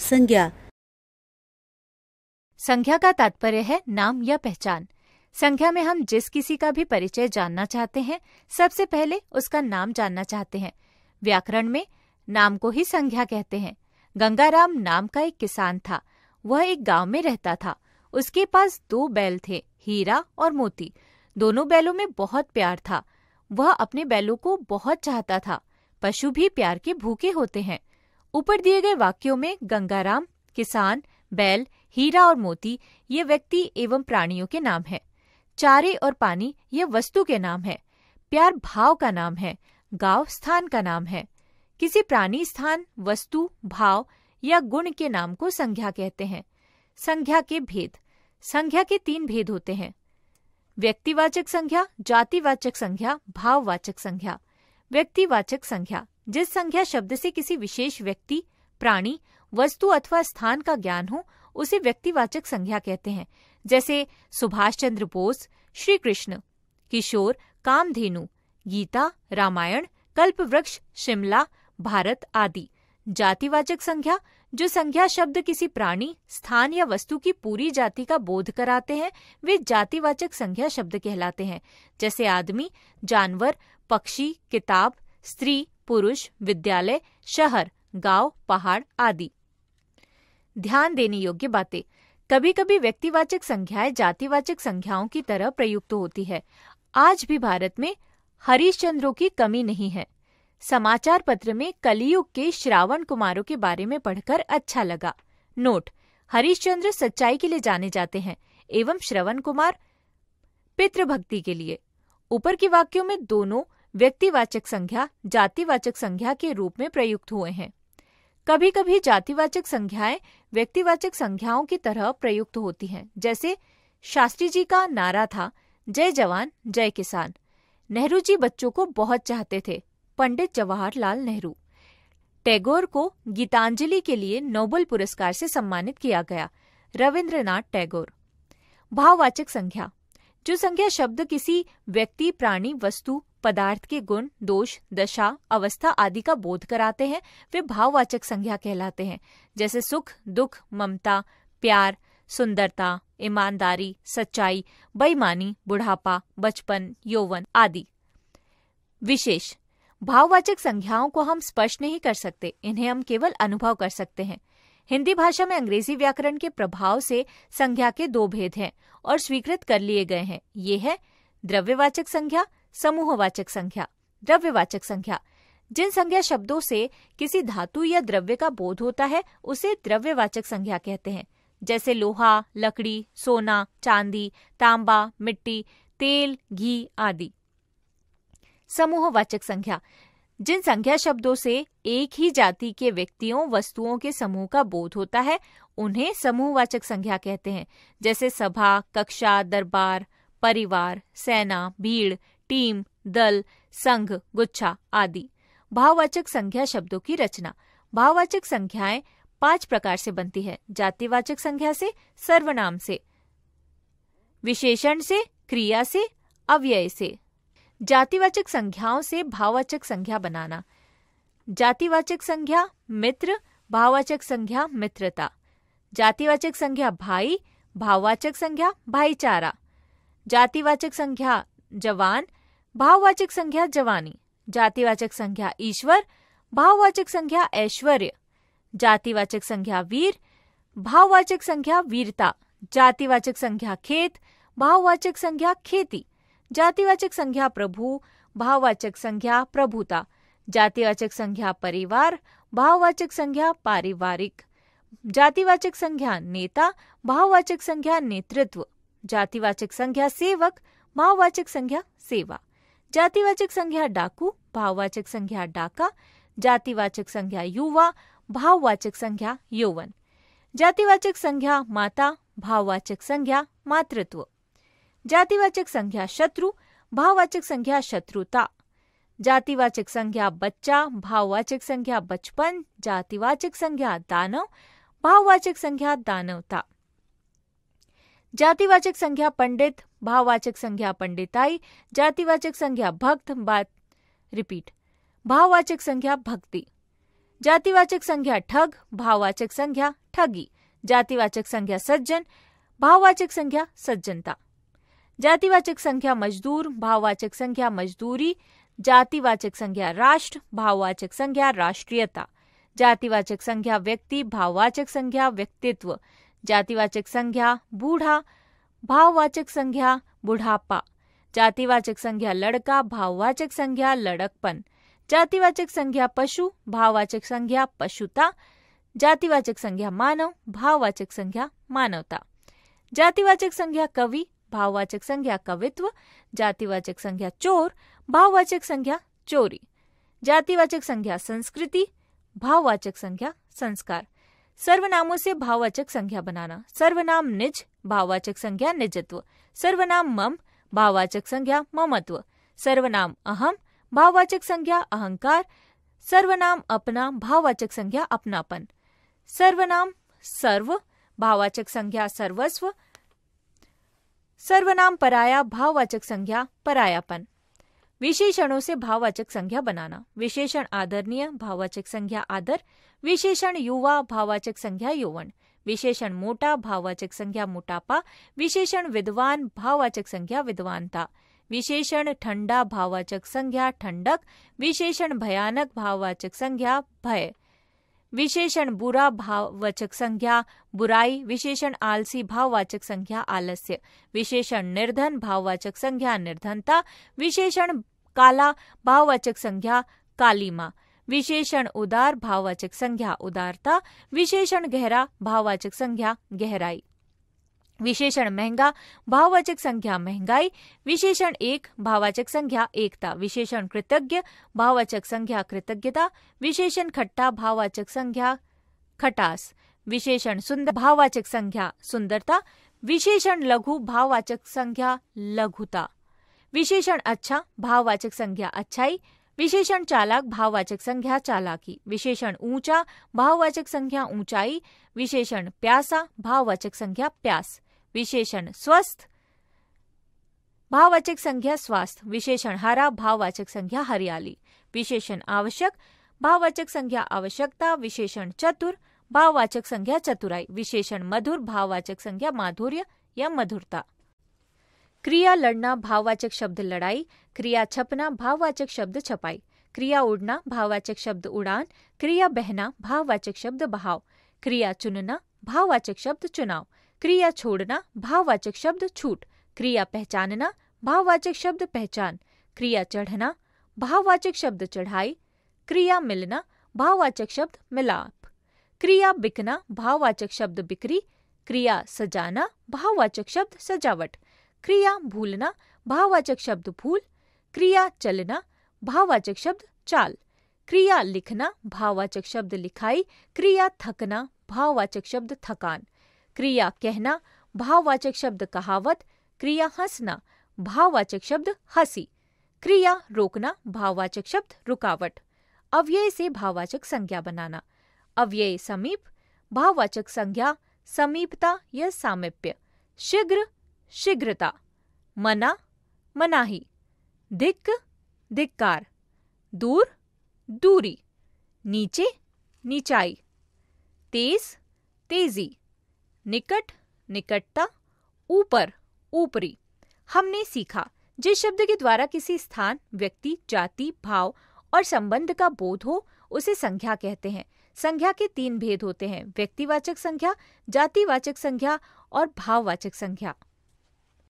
संज्ञा संज्ञा का तात्पर्य है नाम या पहचान संख्या में हम जिस किसी का भी परिचय जानना चाहते हैं सबसे पहले उसका नाम जानना चाहते हैं व्याकरण में नाम को ही संख्या कहते हैं गंगाराम नाम का एक किसान था वह एक गांव में रहता था उसके पास दो बैल थे हीरा और मोती दोनों बैलों में बहुत प्यार था वह अपने बैलों को बहुत चाहता था पशु भी प्यार के भूखे होते हैं ऊपर दिए गए वाक्यों में गंगाराम किसान बैल हीरा और मोती ये व्यक्ति एवं प्राणियों के नाम है चारे और पानी ये वस्तु के नाम है प्यार भाव का नाम है गांव स्थान का नाम है किसी प्राणी स्थान वस्तु भाव या गुण के नाम को संज्ञा कहते हैं संज्ञा के भेद संज्ञा के तीन भेद होते हैं व्यक्तिवाचक संज्ञा जातिवाचक संज्ञा भाववाचक संज्ञा व्यक्तिवाचक संज्ञा जिस संख्या शब्द से किसी विशेष व्यक्ति प्राणी वस्तु अथवा स्थान का ज्ञान हो उसे व्यक्तिवाचक संज्ञा कहते हैं जैसे सुभाष चंद्र बोस श्री कृष्ण किशोर कामधेनु गीता रामायण कल्प वृक्ष शिमला भारत आदि जातिवाचक संख्या जो संख्या शब्द किसी प्राणी स्थान या वस्तु की पूरी जाति का बोध कराते हैं वे जातिवाचक संख्या शब्द कहलाते हैं जैसे आदमी जानवर पक्षी किताब स्त्री पुरुष विद्यालय शहर गांव पहाड़ आदि ध्यान देने योग्य बातें कभी कभी व्यक्तिवाचक संख्याएं जातिवाचक संख्याओं की तरह प्रयुक्त होती है आज भी भारत में हरिश्चंद्रों की कमी नहीं है समाचार पत्र में कलियुग के श्रावण कुमारों के बारे में पढ़कर अच्छा लगा नोट हरिश्चंद्र सच्चाई के लिए जाने जाते हैं एवं श्रवण कुमार पितृभक्ति के लिए ऊपर के वाक्यों में दोनों व्यक्तिवाचक संज्ञा जातिवाचक संज्ञा के रूप में प्रयुक्त हुए हैं कभी कभी जातिवाचक संज्ञाएं व्यक्तिवाचक संज्ञाओं की तरह प्रयुक्त होती हैं जैसे शास्त्री जी का नारा था जय जवान जय किसान नेहरू जी बच्चों को बहुत चाहते थे पंडित जवाहरलाल नेहरू टैगोर को गीतांजलि के लिए नोबल पुरस्कार से सम्मानित किया गया रविंद्रनाथ टैगोर भाववाचक संख्या जो संख्या शब्द किसी व्यक्ति प्राणी वस्तु पदार्थ के गुण दोष दशा अवस्था आदि का बोध कराते हैं वे भाववाचक संज्ञा कहलाते हैं जैसे सुख दुख ममता प्यार सुंदरता ईमानदारी सच्चाई बेईमानी बुढ़ापा बचपन यौवन आदि विशेष भाववाचक संज्ञाओं को हम स्पष्ट नहीं कर सकते इन्हें हम केवल अनुभव कर सकते हैं हिंदी भाषा में अंग्रेजी व्याकरण के प्रभाव से संज्ञा के दो भेद हैं और स्वीकृत कर लिए गए हैं ये है द्रव्यवाचक संज्ञा समूहवाचक संख्या द्रव्यवाचक संख्या जिन संज्ञा शब्दों से किसी धातु या द्रव्य का बोध होता है उसे द्रव्यवाचक संज्ञा कहते हैं जैसे लोहा लकड़ी सोना चांदी तांबा मिट्टी तेल घी आदि समूहवाचक संख्या जिन संख्या शब्दों से एक ही जाति के व्यक्तियों वस्तुओं के समूह का बोध होता है उन्हें समूहवाचक संख्या कहते हैं जैसे सभा कक्षा दरबार परिवार सेना भीड़ टीम दल संघ गुच्छा आदि भाववाचक संख्या शब्दों की रचना भाववाचक संख्याएं पांच प्रकार से बनती है जातिवाचक संख्या से सर्वनाम से विशेषण से क्रिया से अव्यय से जातिवाचक संख्याओं से भाववाचक संख्या बनाना जातिवाचक संख्या मित्र भाववाचक संख्या मित्रता जातिवाचक संख्या भाई भाववाचक संख्या भाईचारा जातिवाचक संख्या जवान भाववाचक संख्या जवानी जातिवाचक संख्या ईश्वर भाववाचक संख्या ऐश्वर्य जातिवाचक संख्या वीर भाववाचक संख्या वीरता जातिवाचक संख्या खेत भाववाचक संख्या खेती जातिवाचक संख्या प्रभु भाववाचक संख्या प्रभुता जातिवाचक संख्या परिवार भाववाचक संख्या पारिवारिक जातिवाचक संख्या नेता भाववाचक संख्या नेतृत्व जातिवाचक संख्या सेवक भाववाचक संख्या सेवा जातिवाचक संज्ञा डाकू भाववाचक संज्ञा डाका जातिवाचक संज्ञा युवा भाववाचक संज्ञा यौवन जातिवाचक संज्ञा माता भाववाचक संज्ञा मातृत्व जातिवाचक संज्ञा शत्रु भाववाचक संज्ञा शत्रुता जातिवाचक संज्ञा बच्चा भाववाचक संज्ञा बचपन जातिवाचक संज्ञा दानव भाववाचक संज्ञा दानवता जातिवाचक संज्ञा पंडित भाववाचक संज्ञा पंडिताई जातिवाचक संज्ञा भक्त बात रिपीट भाववाचक संज्ञा भक्ति जातिवाचक संज्ञा ठग भाववाचक संज्ञा ठगी जातिवाचक संज्ञा सज्जन भाववाचक संज्ञा सज्जनता जातिवाचक संख्या मजदूर भाववाचक संख्या मजदूरी जातिवाचक संख्या राष्ट्र भाववाचक संख्या राष्ट्रीयता जातिवाचक संख्या व्यक्ति भाववाचक संख्या व्यक्तित्व जातिवाचक संज्ञा बूढ़ा भाववाचक संज्ञा बुढ़ापा जातिवाचक संज्ञा लड़का भाववाचक संज्ञा लड़कपन जातिवाचक संज्ञा पशु भाववाचक संज्ञा पशुता जातिवाचक संज्ञा मानव भाववाचक संज्ञा मानवता जातिवाचक संज्ञा कवि भाववाचक संज्ञा कवित्व जातिवाचक संज्ञा चोर भाववाचक संज्ञा चोरी जातिवाचक संज्ञा संस्कृति भाववाचक संज्ञा संस्कार सर्वनामों से भाववाचक संज्ञा बनाना सर्वनाम निज भाववाचक संज्ञा निजत्व सर्वनाम मम भाववाचक संज्ञा ममत्व सर्वनाम अहम भाववाचक संज्ञा अहंकार सर्वनाम अपना भाववाचक संज्ञा अपनापन सर्वनाम सर्व भाववाचक संज्ञा सर्वस्व सर्वनाम पराया भाववाचक संज्ञा परायापन विशेषणों से भाववाचक संज्ञा बनाना विशेषण आदरणीय भाववाचक संज्ञा आदर विशेषण युवा भाववाचक संज्ञा यौवन विशेषण मोटा भाववाचक संज्ञा मोटापा विशेषण विद्वान भाववाचक संज्ञा विद्वानता विशेषण ठंडा भाववाचक संज्ञा ठंडक विशेषण भयानक भाववाचक संज्ञा भय विशेषण बुरा भाववाचक संज्ञा बुराई विशेषण आलसी भाववाचक संज्ञा आलस्य विशेषण निर्धन भाववाचक संज्ञा निर्धनता विशेषण काला भाववाचक संज्ञा कालीमा विशेषण उदार भाववाचक संज्ञा उदारता विशेषण गहरा भाववाचक संज्ञा गहराई विशेषण महंगा भाववाचक संख्या महंगाई विशेषण एक भाववाचक संख्या एकता विशेषण कृतज्ञ भाववाचक संख्या कृतज्ञता विशेषण खट्टा भाववाचक संख्या खटास विशेषण सुंदर भाववाचक संख्या सुंदरता विशेषण लघु भाववाचक संख्या लघुता विशेषण अच्छा भाववाचक संख्या अच्छाई विशेषण चालाक भाववाचक संख्या चालाकी विशेषण ऊंचा भाववाचक संख्या ऊंचाई विशेषण प्यासा भाववाचक संख्या प्यास विशेषण स्वस्थ भाववाचक संख्या स्वास्थ्य विशेषण हरा भाववाचक संख्या हरियाली विशेषण आवश्यक भाववाचक संख्या आवश्यकता विशेषण चतुर भाववाचक संख्या चतुराई विशेषण मधुर भाववाचक संख्या माधुर्य या मधुरता क्रिया लड़ना भाववाचक शब्द लड़ाई क्रिया छपना भाववाचक शब्द छपाई क्रिया उड़ना भाववाचक शब्द उड़ान क्रिया बहना भाववाचक शब्द बहाव क्रिया चुनना भाववाचक शब्द चुनाव क्रिया छोड़ना भाववाचक शब्द छूट क्रिया पहचानना भाववाचक शब्द पहचान क्रिया चढ़ना भाववाचक शब्द चढ़ाई क्रिया मिलना भाववाचक शब्द मिलाप क्रिया बिकना भाववाचक शब्द बिक्री क्रिया सजाना भाववाचक शब्द सजावट क्रिया भूलना भाववाचक शब्द भूल क्रिया चलना भाववाचक शब्द चाल क्रिया लिखना भाववाचक शब्द लिखाई क्रिया थकना भाववाचक शब्द थकान क्रिया कहना भाववाचक शब्द कहावत क्रिया हंसना भाववाचक शब्द हंसी क्रिया रोकना भाववाचक शब्द रुकावट अव्यय से भाववाचक संज्ञा बनाना अव्यय समीप भाववाचक संज्ञा समीपता या सामिप्य शीघ्र शीघ्रता मना मनाही धिक धिक्कार दूर दूरी नीचे नीचाई तेज तेजी निकट निकटता ऊपर ऊपरी हमने सीखा जिस शब्द के द्वारा किसी स्थान व्यक्ति जाति भाव और संबंध का बोध हो उसे संख्या कहते हैं संख्या के तीन भेद होते हैं व्यक्तिवाचक संख्या जातिवाचक संख्या और भाववाचक संख्या